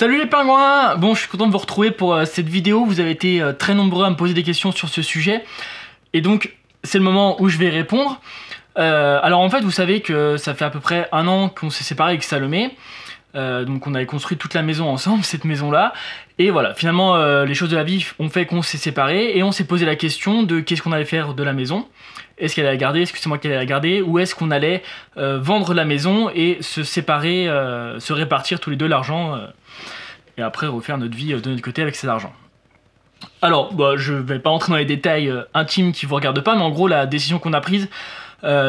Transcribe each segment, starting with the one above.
Salut les pingouins Bon, je suis content de vous retrouver pour euh, cette vidéo. Vous avez été euh, très nombreux à me poser des questions sur ce sujet. Et donc, c'est le moment où je vais répondre. Euh, alors en fait, vous savez que ça fait à peu près un an qu'on s'est séparé avec Salomé. donc on avait construit toute la maison ensemble, cette maison-là. Et voilà, finalement, les choses de la vie ont fait qu'on s'est séparé et on s'est posé la question de qu'est-ce qu'on allait faire de la maison est-ce qu'elle allait la garder, est-ce que c'est moi qui allais la garder, ou est-ce qu'on allait euh, vendre la maison et se séparer, euh, se répartir tous les deux l'argent, euh, et après refaire notre vie de notre côté avec cet argent. Alors, bah, je vais pas entrer dans les détails intimes qui ne vous regardent pas, mais en gros, la décision qu'on a prise,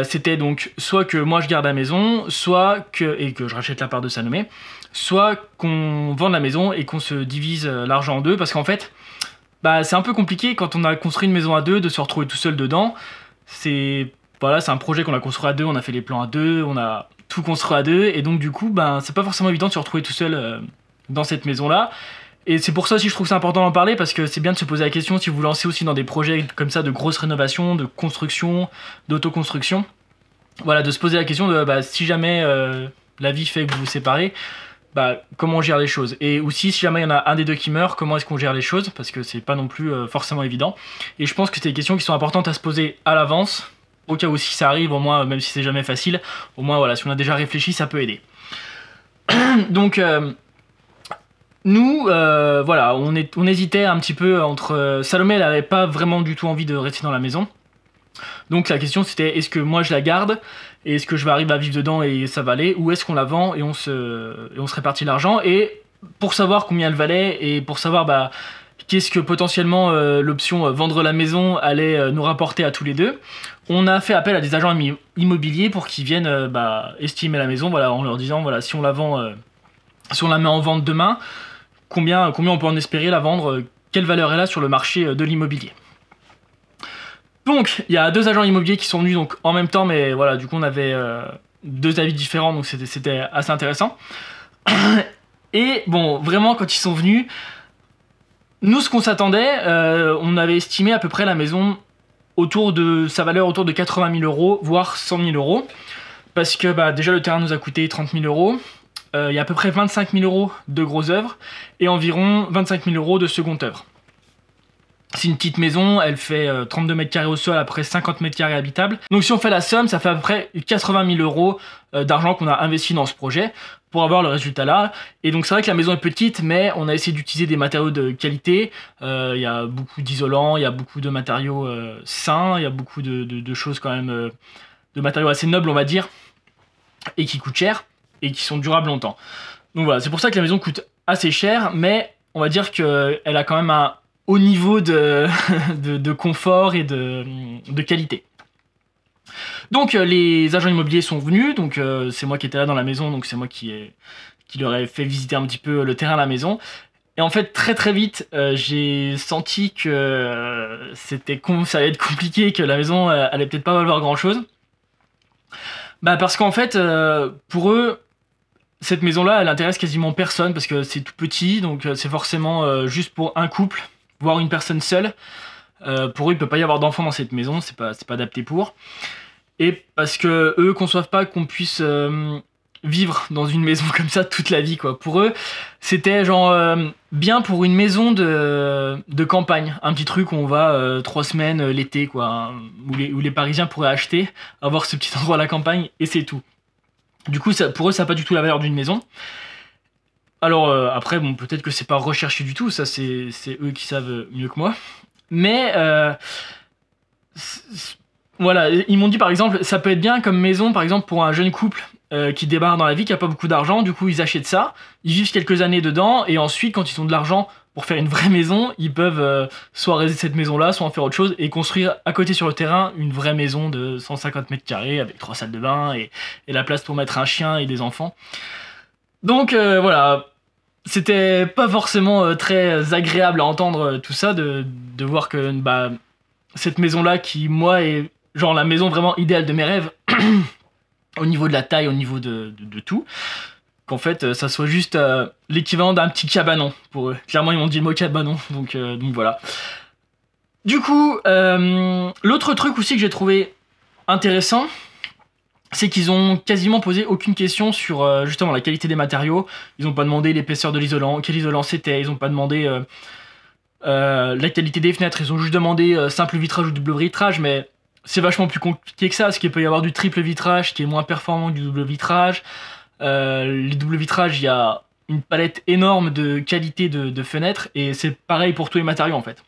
c'était donc soit que moi je garde la maison, soit que, et que je rachète la part de Salomé, soit qu'on vende la maison et qu'on se divise l'argent en deux, parce qu'en fait, bah, c'est un peu compliqué quand on a construit une maison à deux de se retrouver tout seul dedans c'est voilà, c'est un projet qu'on a construit à deux, on a fait les plans à deux, on a tout construit à deux, et donc du coup, ben, c'est pas forcément évident de se retrouver tout seul euh, dans cette maison-là. Et c'est pour ça aussi je trouve que c'est important d'en parler, parce que c'est bien de se poser la question si vous lancez aussi dans des projets comme ça de grosses rénovations, de construction, d'autoconstruction. Voilà, de se poser la question de bah, si jamais euh, la vie fait que vous vous séparez, bah, comment on gère les choses. Et aussi, si jamais il y en a un des deux qui meurt, comment est-ce qu'on gère les choses Parce que c'est pas non plus euh, forcément évident. Et je pense que c'est des questions qui sont importantes à se poser à l'avance, au cas où si ça arrive, au moins, euh, même si c'est jamais facile, au moins, voilà, si on a déjà réfléchi, ça peut aider. Donc. Euh, nous, voilà, on, hésitait un petit peu entre... Salomé, elle avait pas vraiment du tout envie de rester dans la maison. Donc la question c'était est-ce que moi je la garde et est-ce que je vais arriver à vivre dedans et ça valait ou est-ce qu'on la vend et on se, répartit l'argent et pour savoir combien elle valait et pour savoir bah, qu'est-ce que potentiellement euh, l'option euh, vendre la maison allait euh, nous rapporter à tous les deux, on a fait appel à des agents immobiliers pour qu'ils viennent bah, estimer la maison voilà, en leur disant voilà, si on la vend, si on la met en vente demain, combien, combien on peut en espérer la vendre, quelle valeur elle a sur le marché de l'immobilier. Donc, il y a deux agents immobiliers qui sont venus donc, en même temps, mais voilà, du coup, on avait euh, deux avis différents, donc c'était assez intéressant. Et bon, vraiment, quand ils sont venus, nous, ce qu'on s'attendait, euh, on avait estimé à peu près la maison autour de sa valeur autour de 80 000 euros, voire 100 000 euros. Parce que bah, déjà, le terrain nous a coûté 30 000 euros. Euh, il y a à peu près 25 000 euros de grosses œuvres et environ 25 000 euros de seconde œuvre. C'est une petite maison, elle fait 32 euh, mètres carrés au sol, après 50 mètres carrés habitables. Donc si on fait la somme, ça fait à peu près 80 000 euros euh, d'argent qu'on a investi dans ce projet pour avoir le résultat là. Et donc c'est vrai que la maison est petite, mais on a essayé d'utiliser des matériaux de qualité. Euh, il y a beaucoup d'isolants, il y a beaucoup de matériaux sains, il y a beaucoup de, choses quand même, de matériaux assez nobles on va dire, et qui coûtent cher, et qui sont durables longtemps. Donc voilà, c'est pour ça que la maison coûte assez cher, mais on va dire qu'elle a quand même un niveau de, de, confort et de, qualité. Donc euh, les agents immobiliers sont venus, donc euh, c'est moi qui étais là dans la maison, donc c'est moi qui, qui leur ai fait visiter un petit peu euh, le terrain la maison. Et en fait, très très vite, j'ai senti que c'était ça allait être compliqué, que la maison allait peut-être pas valoir grand-chose. Bah parce qu'en fait, pour eux, cette maison-là, elle intéresse quasiment personne parce que c'est tout petit, donc c'est forcément juste pour un couple. Voir une personne seule. Euh, pour eux, il peut pas y avoir d'enfants dans cette maison, c'est pas, pas adapté pour. Et parce que eux conçoivent pas qu'on puisse euh, vivre dans une maison comme ça toute la vie, quoi. Pour eux, c'était genre euh, bien pour une maison de, campagne, un petit truc où on va trois semaines l'été, quoi, hein, où, les, les, Parisiens pourraient acheter, avoir ce petit endroit à la campagne, et c'est tout. Du coup, ça, pour eux, ça n'a pas du tout la valeur d'une maison. Alors euh, après, bon, peut-être que c'est pas recherché du tout, ça c'est eux qui savent mieux que moi. Mais euh, voilà, ils m'ont dit par exemple, ça peut être bien comme maison par exemple pour un jeune couple euh, qui débarre dans la vie, qui a pas beaucoup d'argent, du coup ils achètent ça, ils vivent quelques années dedans, et ensuite quand ils ont de l'argent pour faire une vraie maison, ils peuvent soit résider cette maison-là, soit en faire autre chose, et construire à côté sur le terrain une vraie maison de 150 mètres carrés avec trois salles de bain et, la place pour mettre un chien et des enfants. Donc voilà, c'était pas forcément euh, très euh, agréable à entendre euh, tout ça, de, voir que bah, cette maison-là, qui moi est genre la maison vraiment idéale de mes rêves, au niveau de la taille, au niveau de, tout, qu'en fait ça soit juste l'équivalent d'un petit cabanon. Pour Clairement, ils m'ont dit le mot cabanon, donc, donc voilà. Du coup, l'autre truc aussi que j'ai trouvé intéressant, c'est qu'ils ont quasiment posé aucune question sur euh, justement la qualité des matériaux. Ils n'ont pas demandé l'épaisseur de l'isolant, quel isolant c'était, ils n'ont pas demandé euh, euh, la qualité des fenêtres, ils ont juste demandé simple vitrage ou double vitrage, mais c'est vachement plus compliqué que ça, parce qu'il peut y avoir du triple vitrage qui est moins performant que du double vitrage. les doubles vitrages, il y a une palette énorme de qualité de, de fenêtres, et c'est pareil pour tous les matériaux en fait.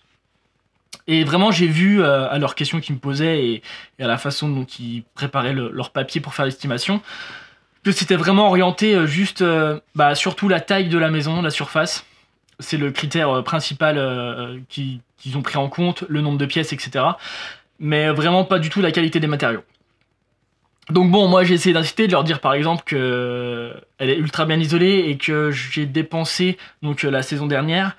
Et vraiment, j'ai vu euh, à leurs questions qu'ils me posaient et, à la façon dont ils préparaient leur papier pour faire l'estimation, que c'était vraiment orienté euh, juste, euh, bah, surtout la taille de la maison, la surface. C'est le critère principal qu'ils ont pris en compte, le nombre de pièces, etc. Mais vraiment pas du tout la qualité des matériaux. Donc bon, moi j'ai essayé d'inciter, de leur dire par exemple qu'elle est ultra bien isolée et que j'ai dépensé donc la saison dernière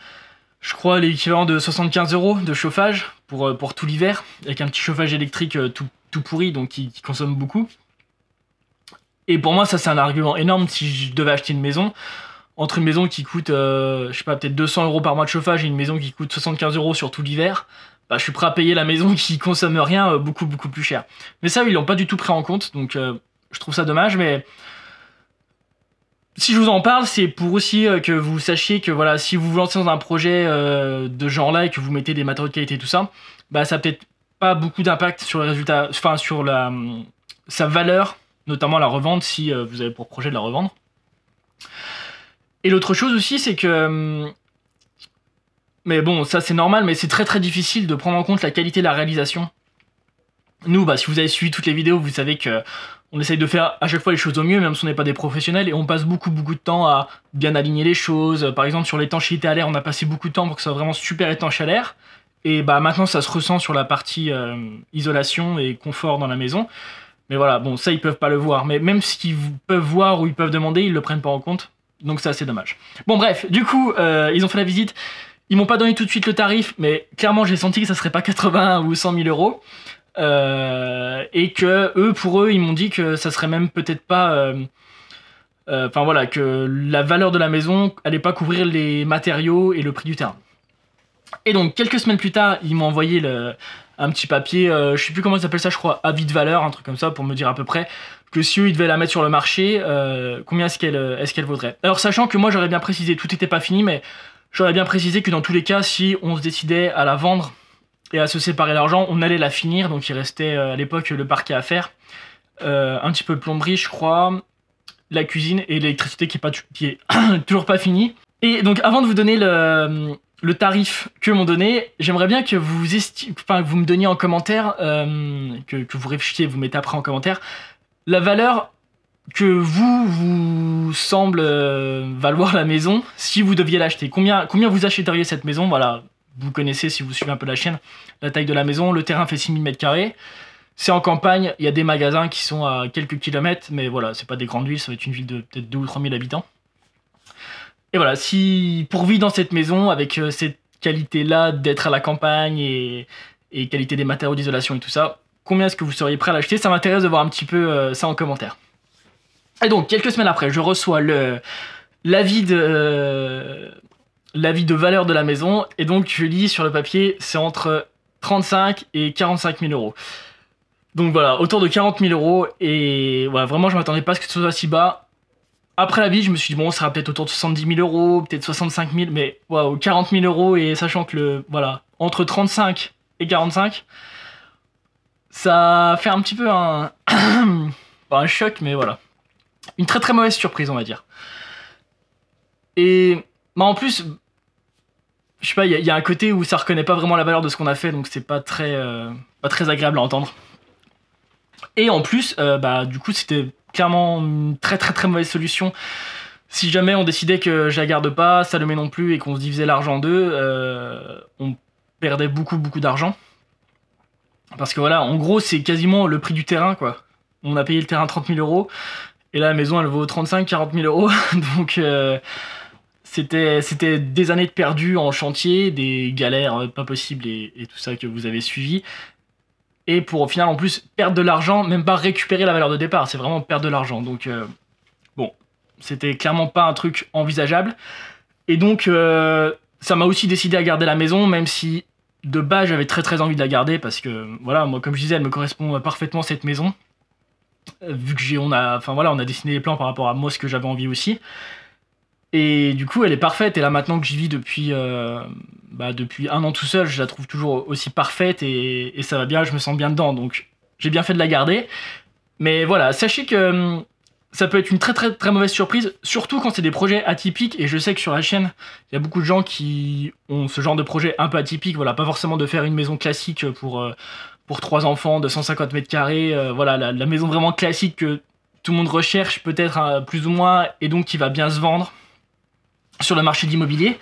je crois, l'équivalent de 75 euros de chauffage pour, euh, pour tout l'hiver, avec un petit chauffage électrique euh, tout, pourri, donc qui, consomme beaucoup. Et pour moi, ça, c'est un argument énorme si je devais acheter une maison. Entre une maison qui coûte, euh, je sais pas, peut-être 200 euros par mois de chauffage et une maison qui coûte 75 euros sur tout l'hiver, bah, je suis prêt à payer la maison qui consomme rien beaucoup, beaucoup plus cher. Mais ça, ils l'ont pas du tout pris en compte, donc je trouve ça dommage, mais si je vous en parle, c'est pour aussi euh, que vous sachiez que voilà, si vous vous lancez dans un projet euh, de genre-là et que vous mettez des matériaux de qualité et tout ça, bah ça peut-être pas beaucoup d'impact sur le résultat, enfin sur la sa valeur, notamment la revente si euh, vous avez pour projet de la revendre. Et l'autre chose aussi, c'est que hum, mais bon, ça c'est normal, mais c'est très très difficile de prendre en compte la qualité de la réalisation nous, bah, si vous avez suivi toutes les vidéos, vous savez que on essaye de faire à chaque fois les choses au mieux, même si on n'est pas des professionnels, et on passe beaucoup beaucoup de temps à bien aligner les choses. Par exemple, sur l'étanchéité à l'air, on a passé beaucoup de temps pour que ça soit vraiment super étanche à l'air. Et bah maintenant, ça se ressent sur la partie euh, isolation et confort dans la maison. Mais voilà, bon, ça, ils peuvent pas le voir. Mais même ce qu'ils peuvent voir ou ils peuvent demander, ils le prennent pas en compte. Donc c'est assez dommage. Bon, bref, du coup, euh, ils ont fait la visite. Ils m'ont pas donné tout de suite le tarif, mais clairement, j'ai senti que ça serait pas 80 ou 100 000 euros. Euh, et que eux, pour eux, ils m'ont dit que ça serait même peut-être pas euh, euh, enfin voilà, que la valeur de la maison allait pas couvrir les matériaux et le prix du terrain. Et donc quelques semaines plus tard, ils m'ont envoyé un petit papier, je sais plus comment ils s'appelle ça, je crois avis de valeur, un truc comme ça, pour me dire à peu près que si eux ils devaient la mettre sur le marché, combien est-ce qu'elle est ce qu'elle vaudrait. Alors sachant que moi j'aurais bien précisé, tout était pas fini, mais j'aurais bien précisé que dans tous les cas, si on se décidait à la vendre et à se séparer l'argent, on allait la finir. Donc il restait euh, à l'époque le parquet à faire, euh, un petit peu de plomberie, je crois, la cuisine et l'électricité qui est, pas, toujours pas finie. Et donc avant de vous donner le, tarif que m'ont donné, j'aimerais bien que vous, enfin, vous me donniez en commentaire, euh, que, vous réfléchissiez, vous mettez après en commentaire, la valeur que vous vous semble valoir la maison si vous deviez l'acheter. Combien, combien vous achèteriez cette maison Voilà, vous connaissez si vous suivez un peu la chaîne, la taille de la maison. Le terrain fait 6000 m carrés. C'est en campagne, il y a des magasins qui sont à quelques kilomètres, mais voilà, c'est pas des grandes villes, ça va être une ville de peut-être 2 ou 3000 habitants. Et voilà, si pour vivre dans cette maison, avec euh, cette qualité-là d'être à la campagne et, qualité des matériaux d'isolation et tout ça, combien est-ce que vous seriez prêt à l'acheter Ça m'intéresse de voir un petit peu euh, ça en commentaire. Et donc, quelques semaines après, je reçois le l'avis de, euh, l'avis de valeur de la maison. Et donc, je lis sur le papier, c'est entre 35 et 45 000 euros. Donc voilà, autour de 40 000 euros. Et voilà, vraiment, je m'attendais pas à ce que ce soit si bas. Après la vie, je me suis dit, bon, ça sera peut-être autour de 70 000 euros, peut-être 65 000, mais waouh, 40 000 euros. Et sachant que le, voilà, entre 35 et 45, ça fait un petit peu un. un choc, mais voilà. Une très très mauvaise surprise, on va dire. Et. Bah en plus, je sais pas, il y, a un côté où ça reconnaît pas vraiment la valeur de ce qu'on a fait, donc c'est pas très, euh, pas très agréable à entendre. Et en plus, euh, bah, du coup, c'était clairement une très très très mauvaise solution. Si jamais on décidait que je la garde pas, Salomé non plus, et qu'on se divisait l'argent en deux, euh, on perdait beaucoup beaucoup d'argent. Parce que voilà, en gros, c'est quasiment le prix du terrain, quoi. On a payé le terrain 30 000 euros, et là, la maison, elle vaut 35-40 000 euros, donc c'était, c'était des années de perdu en chantier, des galères euh, pas possibles et, tout ça que vous avez suivi. Et pour au final, en plus, perdre de l'argent, même pas récupérer la valeur de départ, c'est vraiment perdre de l'argent. Donc, euh, bon, c'était clairement pas un truc envisageable. Et donc, euh, ça m'a aussi décidé à garder la maison, même si de base j'avais très très envie de la garder parce que voilà, moi comme je disais, elle me correspond parfaitement cette maison. Vu que j'ai, on a, enfin voilà, on a dessiné les plans par rapport à moi ce que j'avais envie aussi. Et du coup, elle est parfaite. Et là, maintenant que j'y vis depuis, euh, bah, depuis un an tout seul, je la trouve toujours aussi parfaite et, ça va bien, je me sens bien dedans. Donc, j'ai bien fait de la garder. Mais voilà, sachez que hum, ça peut être une très très très mauvaise surprise, surtout quand c'est des projets atypiques. Et je sais que sur la chaîne, il y a beaucoup de gens qui ont ce genre de projet un peu atypique. Voilà, pas forcément de faire une maison classique pour, euh, pour trois enfants de 150 mètres carrés. Euh, voilà, la, maison vraiment classique que tout le monde recherche, peut-être hein, plus ou moins, et donc qui va bien se vendre sur le marché de l'immobilier.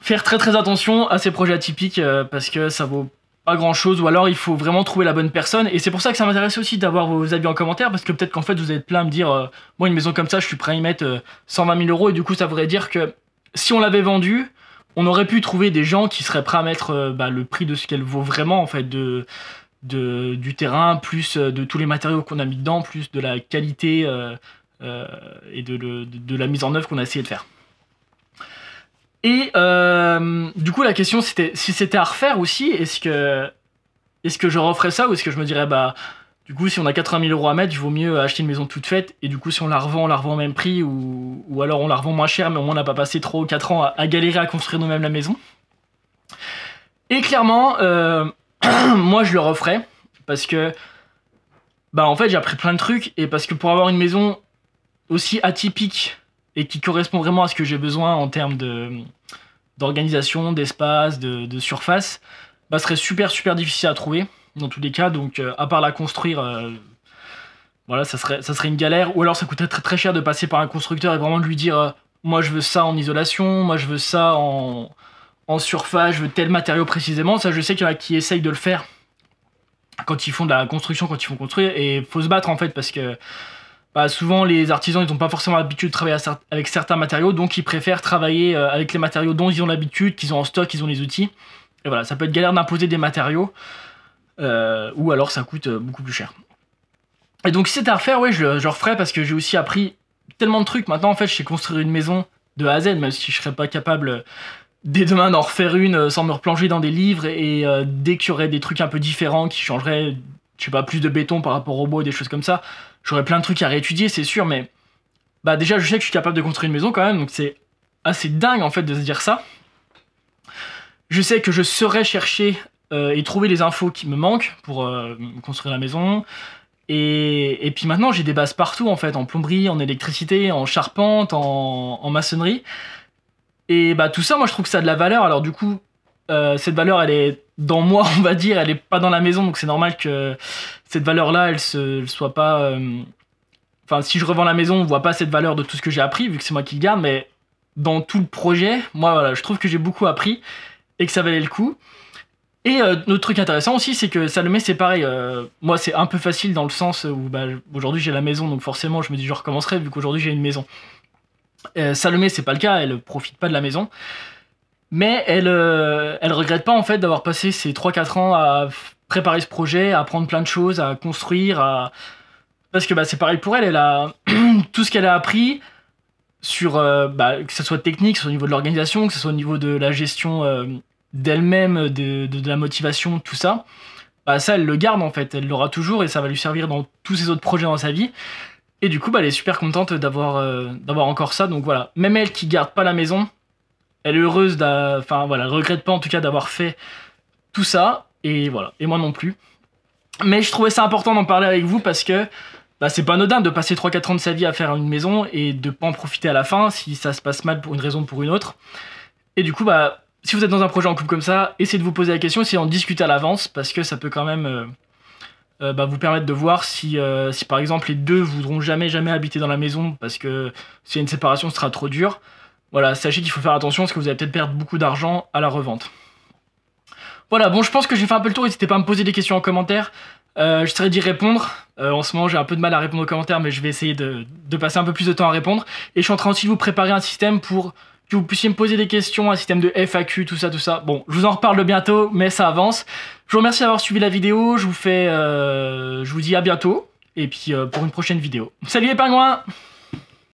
Faire très très attention à ces projets atypiques euh, parce que ça vaut pas grand chose ou alors il faut vraiment trouver la bonne personne et c'est pour ça que ça m'intéresse aussi d'avoir vos avis en commentaire parce que peut-être qu'en fait vous êtes plein à me dire euh, moi une maison comme ça je suis prêt à y mettre 120 euh, 000 euros et du coup ça voudrait dire que si on l'avait vendue on aurait pu trouver des gens qui seraient prêts à mettre bah, le prix de ce qu'elle vaut vraiment en fait de, du terrain plus de tous les matériaux qu'on a mis dedans plus de la qualité et de, de, la mise en œuvre qu'on a essayé de faire. Et euh, du coup, la question c'était si c'était à refaire aussi, est-ce que, est que je referais ça ou est-ce que je me dirais, bah, du coup, si on a 80 000 euros à mettre, il vaut mieux acheter une maison toute faite et du coup, si on la revend, on la revend au même prix ou, ou alors on la revend moins cher, mais au moins on n'a pas passé 3 ou 4 ans à, galérer à construire nous-mêmes la maison. Et clairement, euh, moi je le referais parce que, bah, en fait, j'ai appris plein de trucs et parce que pour avoir une maison aussi atypique et qui correspond vraiment à ce que j'ai besoin en termes d'organisation, d'espace, de, surface, bah, serait super super difficile à trouver dans tous les cas. Donc euh, à part la construire, euh, voilà, ça serait, ça serait une galère. Ou alors ça coûterait très très cher de passer par un constructeur et vraiment de lui dire euh, moi je veux ça en isolation, moi je veux ça en, surface, je veux tel matériau précisément. Ça je sais qu'il y en a qui essayent de le faire quand ils font de la construction, quand ils font construire. Et faut se battre en fait parce que bah, souvent les artisans ils n'ont pas forcément l'habitude de travailler avec certains matériaux, donc ils préfèrent travailler euh, avec les matériaux dont ils ont l'habitude, qu'ils ont en stock, qu'ils ont les outils. Et voilà, ça peut être galère d'imposer des matériaux, euh, ou alors ça coûte euh, beaucoup plus cher. Et donc si c'était à refaire, ouais, je, je referais parce que j'ai aussi appris tellement de trucs. Maintenant, en fait, je sais construire une maison de A à Z, même si je serais pas capable dès demain d'en refaire une sans me replonger dans des livres et dès qu'il y aurait des trucs un peu différents qui changeraient je sais pas, plus de béton par rapport au bois, des choses comme ça. J'aurais plein de trucs à réétudier, c'est sûr, mais bah déjà, je sais que je suis capable de construire une maison quand même, donc c'est assez dingue en fait de se dire ça. Je sais que je saurais chercher euh, et trouver les infos qui me manquent pour euh, construire la maison. Et, et puis maintenant, j'ai des bases partout en fait, en plomberie, en électricité, en charpente, en, en maçonnerie. Et bah tout ça, moi je trouve que ça a de la valeur. Alors du coup, euh, cette valeur, elle est dans moi, on va dire, elle n'est pas dans la maison, donc c'est normal que cette valeur-là, elle ne soit pas... Euh, enfin, si je revends la maison, on ne voit pas cette valeur de tout ce que j'ai appris, vu que c'est moi qui le garde, mais dans tout le projet, moi, voilà, je trouve que j'ai beaucoup appris et que ça valait le coup. Et euh, notre truc intéressant aussi, c'est que Salomé, c'est pareil. Euh, moi, c'est un peu facile dans le sens où bah, aujourd'hui j'ai la maison, donc forcément, je me dis je recommencerai vu qu'aujourd'hui j'ai une maison. Euh, Salomé, c'est pas le cas, elle profite pas de la maison. Mais elle, euh, elle regrette pas en fait d'avoir passé ces 3-4 ans à préparer ce projet, à apprendre plein de choses, à construire, parce que bah, c'est pareil pour elle. Elle a tout ce qu'elle a appris sur euh, bah, que ce soit technique, que ce soit au niveau de l'organisation, que ce soit au niveau de la gestion euh, d'elle-même, de, la motivation, tout ça. Bah, ça, elle le garde en fait. Elle l'aura toujours et ça va lui servir dans tous ses autres projets dans sa vie. Et du coup, bah, elle est super contente d'avoir encore ça. Donc voilà, même elle qui garde pas la maison, elle est heureuse, enfin voilà, regrette pas en tout cas d'avoir fait tout ça, et voilà, et moi non plus. Mais je trouvais ça important d'en parler avec vous parce que bah, c'est pas anodin de passer 3-4 ans de sa vie à faire une maison et de pas en profiter à la fin si ça se passe mal pour une raison ou pour une autre. Et du coup, bah, si vous êtes dans un projet en couple comme ça, essayez de vous poser la question, essayez d'en discuter à l'avance parce que ça peut quand même euh, euh, bah, vous permettre de voir euh, si, par exemple les deux voudront jamais jamais habiter dans la maison parce que si y a une séparation, ce sera trop dur. Voilà, sachez qu'il faut faire attention parce que vous allez peut-être perdre beaucoup d'argent à la revente. Voilà, bon, je pense que j'ai fait un peu le tour. N'hésitez pas à me poser des questions en commentaire. Euh, je serais d'y répondre. Euh, en ce moment, j'ai un peu de mal à répondre aux commentaires, mais je vais essayer de, passer un peu plus de temps à répondre. Et je suis en train aussi de vous préparer un système pour que vous puissiez me poser des questions, un système de FAQ, tout ça, tout ça. Bon, je vous en reparle bientôt, mais ça avance. Je vous remercie d'avoir suivi la vidéo. Je vous fais, euh, je vous dis à bientôt. Et puis pour une prochaine vidéo. Salut les pingouins